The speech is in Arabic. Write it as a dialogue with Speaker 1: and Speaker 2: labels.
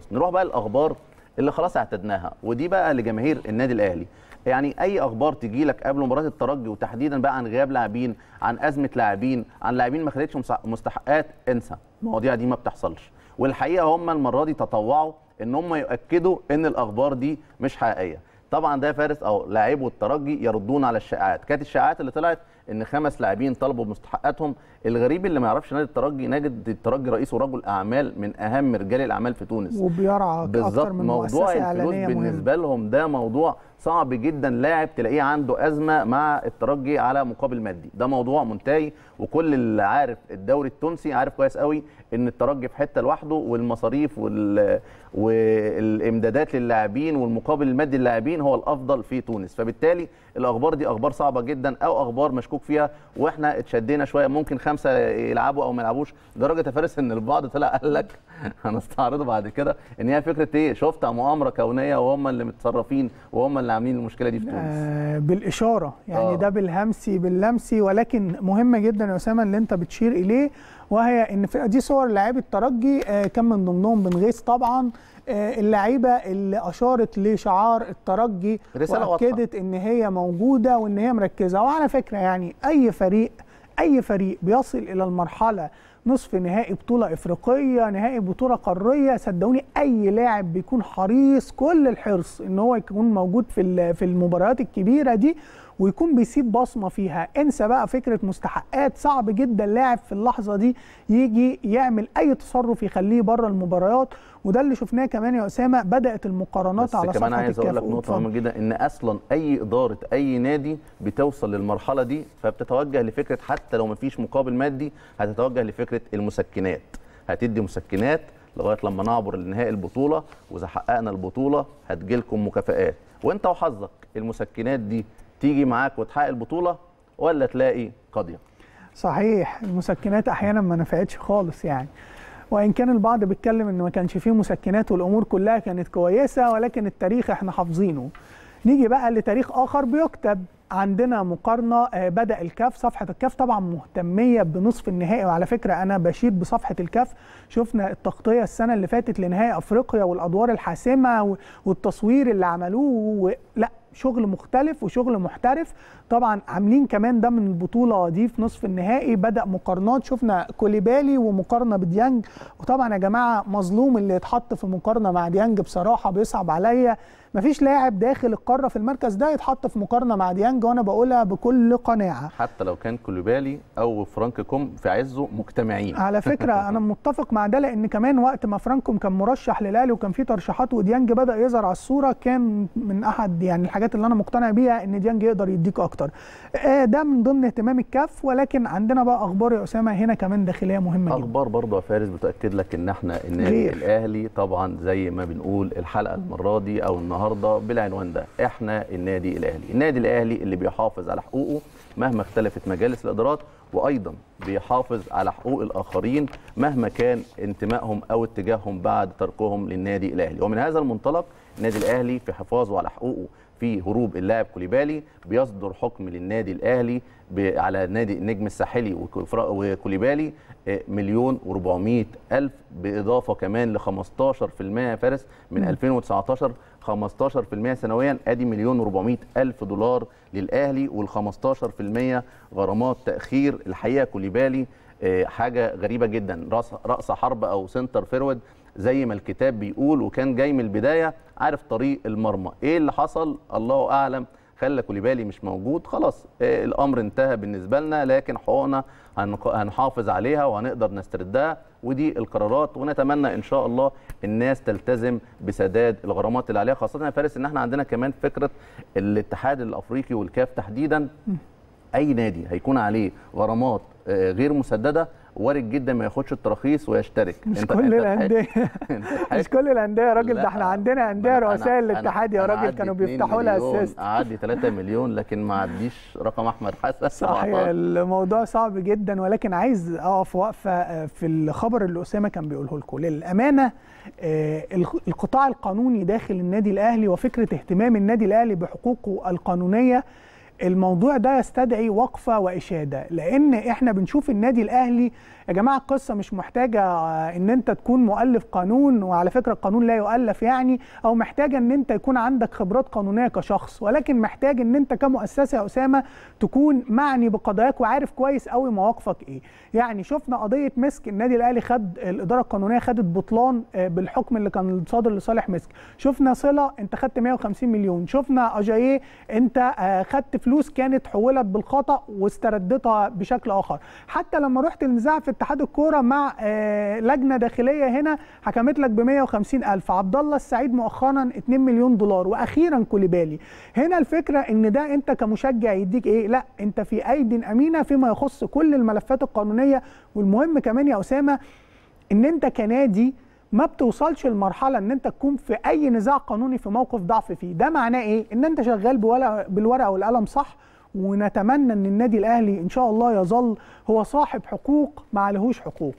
Speaker 1: بودكاست نروح بقى الاخبار اللي خلاص اعتدناها ودي بقى لجماهير النادي الاهلي يعني اي اخبار تجي لك قبل مباراه الترجي وتحديدا بقى عن غياب لاعبين عن ازمه لاعبين عن لاعبين ما خدتش مستحقات انسى المواضيع دي ما بتحصلش والحقيقه هم المره دي تطوعوا ان هم يؤكدوا ان الاخبار دي مش حقيقيه طبعا ده فارس او لاعبو الترجي يردون على الشائعات كانت الشائعات اللي طلعت ان خمس لاعبين طلبوا بمستحقاتهم الغريب اللي ما يعرفش نادي الترجي نجد الترجي رئيسه رجل اعمال من اهم رجال الاعمال في تونس وبيرعى بالظبط موضوع الفلوس بالنسبه لهم ده موضوع صعب جدا لاعب تلاقيه عنده ازمه مع الترجي على مقابل مادي ده موضوع منتهي وكل اللي عارف الدوري التونسي عارف كويس قوي ان الترجي في حته لوحده والمصاريف وال... والامدادات للاعبين والمقابل المادي للاعبين هو الافضل في تونس فبالتالي الاخبار دي اخبار صعبه جدا او اخبار مشكوك فيها واحنا اتشدينا شويه ممكن خمسه يلعبوا او ما يلعبوش درجه يا فارس ان البعض طلع قال لك هنستعرضه بعد كده ان هي فكره ايه شفت مؤامره كونيه وهم اللي متصرفين وهم اللي اللي عاملين المشكله دي في تونس
Speaker 2: آه، بالاشاره يعني آه. ده بالهمسي باللمسي ولكن مهم جدا يا اسامه اللي انت بتشير اليه وهي ان دي صور لاعبي الترجي آه، كان من ضمنهم بن غيث طبعا اللعيبه اللي اشارت لشعار الترجي رسالة واكدت ان هي موجوده وان هي مركزه وعلى فكره يعني اي فريق اي فريق بيصل الى المرحله نصف نهائي بطوله افريقيه نهائي بطوله قاريه صدقوني اي لاعب بيكون حريص كل الحرص ان هو يكون موجود في في المباريات الكبيره دي ويكون بيسيب بصمه فيها انسى بقى فكره مستحقات صعب جدا لاعب في اللحظه دي يجي يعمل اي تصرف يخليه بره المباريات وده اللي شفناه كمان يا اسامه بدات المقارنات بس على كمان عايز اقول لك نقطه مهمه
Speaker 1: جدا ان اصلا اي اداره اي نادي بتوصل للمرحله دي فبتتوجه لفكره حتى لو مفيش مقابل مادي هتتوجه لفكره المسكنات هتدي مسكنات لغايه لما نعبر لنهائي البطوله واذا حققنا البطوله هتجيلكم مكافئات وانت وحظك المسكنات دي تيجي معاك وتحقق البطوله ولا تلاقي قاضيه
Speaker 2: صحيح المسكنات احيانا ما نفعتش خالص يعني وان كان البعض بيتكلم ان ما كانش فيه مسكنات والامور كلها كانت كويسه ولكن التاريخ احنا حافظينه نيجي بقى لتاريخ اخر بيكتب عندنا مقارنه آه، بدا الكاف صفحه الكاف طبعا مهتميه بنصف النهائي وعلى فكره انا بشيد بصفحه الكاف شفنا التغطيه السنه اللي فاتت لنهائي افريقيا والادوار الحاسمه والتصوير اللي عملوه لا شغل مختلف وشغل محترف طبعا عاملين كمان ده من البطوله دي في نصف النهائي بدا مقارنات شفنا كوليبالي ومقارنه بديانج وطبعا يا جماعه مظلوم اللي يتحط في مقارنه مع ديانج بصراحه بيصعب عليا مفيش لاعب داخل القاره في المركز ده يتحط في مقارنه مع ديانج حاجه وانا بقولها بكل قناعه
Speaker 1: حتى لو كان كولوبالي او فرانك كوم في عزه مجتمعين على فكره
Speaker 2: انا متفق مع ده لان كمان وقت ما فرانكوم كان مرشح للاهلي وكان في ترشيحات وديانج بدا يظهر على الصوره كان من احد يعني الحاجات اللي انا مقتنع بيها ان ديانج يقدر يديك اكتر آه، ده من ضمن اهتمام الكاف ولكن عندنا بقى اخبار يا اسامه
Speaker 1: هنا كمان داخليه مهمه جدا اخبار برضه يا فارس بتاكد لك ان احنا النادي الاهلي طبعا زي ما بنقول الحلقه المره دي او النهارده بالعنوان ده احنا النادي الاهلي النادي الاهلي اللي بيحافظ على حقوقه مهما اختلفت مجالس الادارات وايضا بيحافظ على حقوق الاخرين مهما كان انتمائهم او اتجاههم بعد تركهم للنادي الاهلي ومن هذا المنطلق النادي الاهلي في حفاظه على حقوقه في هروب اللاعب كوليبالي بيصدر حكم للنادي الاهلي على نادي النجم الساحلي وكوليبالي آه، مليون و الف باضافه كمان ل 15% يا فارس من 2019 15% سنويا ادي مليون و الف دولار للاهلي وال 15% غرامات تاخير الحقيقه كوليبالي آه، حاجه غريبه جدا راس راس حرب او سنتر فيرود زي ما الكتاب بيقول وكان جاي من البدايه عارف طريق المرمى ايه اللي حصل الله اعلم خلى كوليبالي مش موجود خلاص إيه الامر انتهى بالنسبه لنا لكن حقوقنا هنحافظ عليها وهنقدر نستردها ودي القرارات ونتمنى ان شاء الله الناس تلتزم بسداد الغرامات اللي عليها خاصه يا فارس ان احنا عندنا كمان فكره الاتحاد الافريقي والكاف تحديدا اي نادي هيكون عليه غرامات آه، غير مسدده وارد جدا ما ياخدش التراخيص ويشترك مش انت كل الانديه
Speaker 2: مش كل الانديه يا راجل ده احنا عندنا انديه رؤساء الاتحاد يا راجل كانوا بيفتحوا لها اسيست
Speaker 1: عادي 3 مليون لكن ما عديش رقم احمد حسن صحيح
Speaker 2: الموضوع صعب جدا ولكن عايز اقف وقفه آه، في الخبر اللي اسامه كان بيقوله لكم للامانه آه، القطاع القانوني داخل النادي الاهلي وفكره اهتمام النادي الاهلي بحقوقه القانونيه الموضوع ده يستدعي وقفه واشاده لان احنا بنشوف النادي الاهلي يا جماعه القصه مش محتاجه آه، ان انت تكون مؤلف قانون وعلى فكره القانون لا يؤلف يعني او محتاجه ان انت يكون عندك خبرات قانونيه كشخص ولكن محتاج ان انت كمؤسسه يا اسامه تكون معني بقضاياك وعارف كويس قوي مواقفك ايه يعني شفنا قضيه مسك النادي الاهلي خد الاداره القانونيه خدت بطلان آه، بالحكم اللي كان صادر لصالح مسك شفنا صله انت خدت 150 مليون شفنا اجاييه انت آه، خدت فلوس فلوس كانت حولت بالخطا واستردتها بشكل اخر حتى لما رحت النزاع في اتحاد الكوره مع آه، لجنه داخليه هنا حكمت لك ب 150 الف عبد الله السعيد مؤخرا 2 مليون دولار واخيرا كوليبالي هنا الفكره ان ده انت كمشجع يديك ايه لا انت في ايد امينه فيما يخص كل الملفات القانونيه والمهم كمان يا اسامه ان انت كنادي ما بتوصلش لمرحله ان انت تكون في اي نزاع قانوني في موقف ضعف فيه ده معناه ايه ان انت شغال بالورقه والقلم صح ونتمنى ان النادي الاهلي ان شاء الله يظل هو صاحب حقوق ما عليهوش حقوق